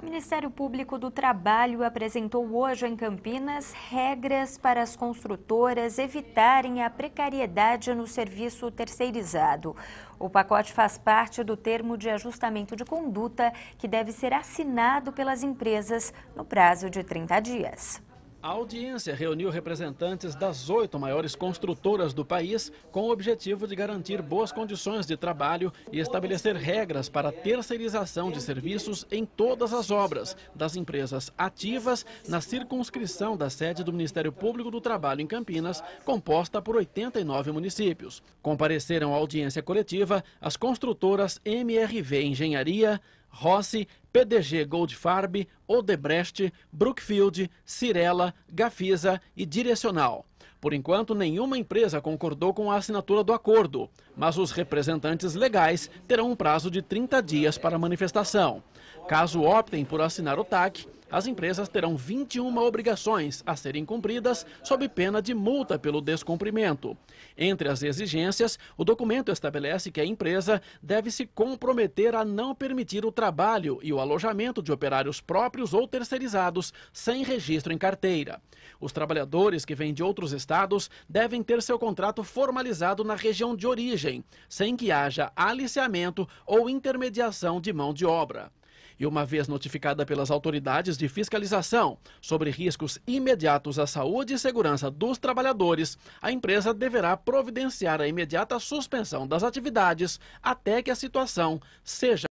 O Ministério Público do Trabalho apresentou hoje em Campinas regras para as construtoras evitarem a precariedade no serviço terceirizado. O pacote faz parte do termo de ajustamento de conduta que deve ser assinado pelas empresas no prazo de 30 dias. A audiência reuniu representantes das oito maiores construtoras do país com o objetivo de garantir boas condições de trabalho e estabelecer regras para terceirização de serviços em todas as obras das empresas ativas na circunscrição da sede do Ministério Público do Trabalho em Campinas, composta por 89 municípios. Compareceram à audiência coletiva as construtoras MRV Engenharia, Rossi, PDG Goldfarb, Odebrecht, Brookfield, Cirela, Gafisa e Direcional. Por enquanto, nenhuma empresa concordou com a assinatura do acordo, mas os representantes legais terão um prazo de 30 dias para manifestação. Caso optem por assinar o TAC, as empresas terão 21 obrigações a serem cumpridas sob pena de multa pelo descumprimento. Entre as exigências, o documento estabelece que a empresa deve se comprometer a não permitir o trabalho e o alojamento de operários próprios ou terceirizados sem registro em carteira. Os trabalhadores que vêm de outros estados devem ter seu contrato formalizado na região de origem, sem que haja aliciamento ou intermediação de mão de obra. E uma vez notificada pelas autoridades de fiscalização sobre riscos imediatos à saúde e segurança dos trabalhadores, a empresa deverá providenciar a imediata suspensão das atividades até que a situação seja